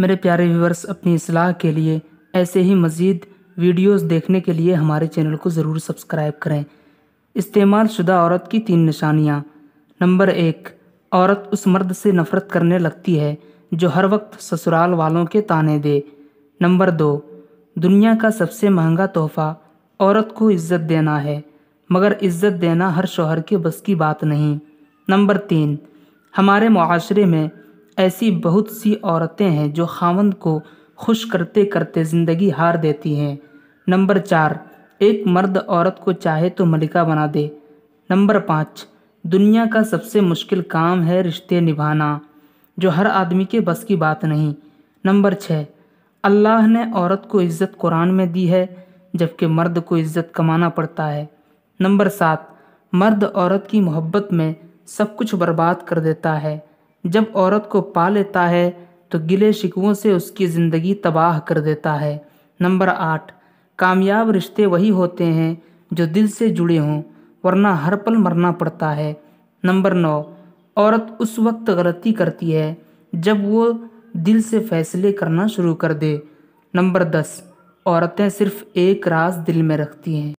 मेरे प्यारे व्यूवर्स अपनी असलाह के लिए ऐसे ही मज़ीद वीडियोस देखने के लिए हमारे चैनल को ज़रूर सब्सक्राइब करें इस्तेमाल शुदा औरत की तीन निशानियाँ नंबर एक औरत उस मर्द से नफ़रत करने लगती है जो हर वक्त ससुराल वालों के ताने दे नंबर दो दुनिया का सबसे महंगा तोहफा औरत को इज्जत देना है मगर इज्जत देना हर शोहर के बस की बात नहीं नंबर तीन हमारे माशरे में ऐसी बहुत सी औरतें हैं जो खावंद को खुश करते करते ज़िंदगी हार देती हैं नंबर चार एक मर्द औरत को चाहे तो मलिका बना दे नंबर पाँच दुनिया का सबसे मुश्किल काम है रिश्ते निभाना जो हर आदमी के बस की बात नहीं नंबर छः अल्लाह ने औरत को इज़्ज़त कुरान में दी है जबकि मर्द को इज़्ज़त कमाना पड़ता है नंबर सात मर्द औरत की मोहब्बत में सब कुछ बर्बाद कर देता है जब औरत को पा लेता है तो गिले शिकुओं से उसकी ज़िंदगी तबाह कर देता है नंबर आठ कामयाब रिश्ते वही होते हैं जो दिल से जुड़े हों वरना हर पल मरना पड़ता है नंबर नौ औरत उस वक्त गलती करती है जब वो दिल से फैसले करना शुरू कर दे नंबर दस औरतें सिर्फ एक राज दिल में रखती हैं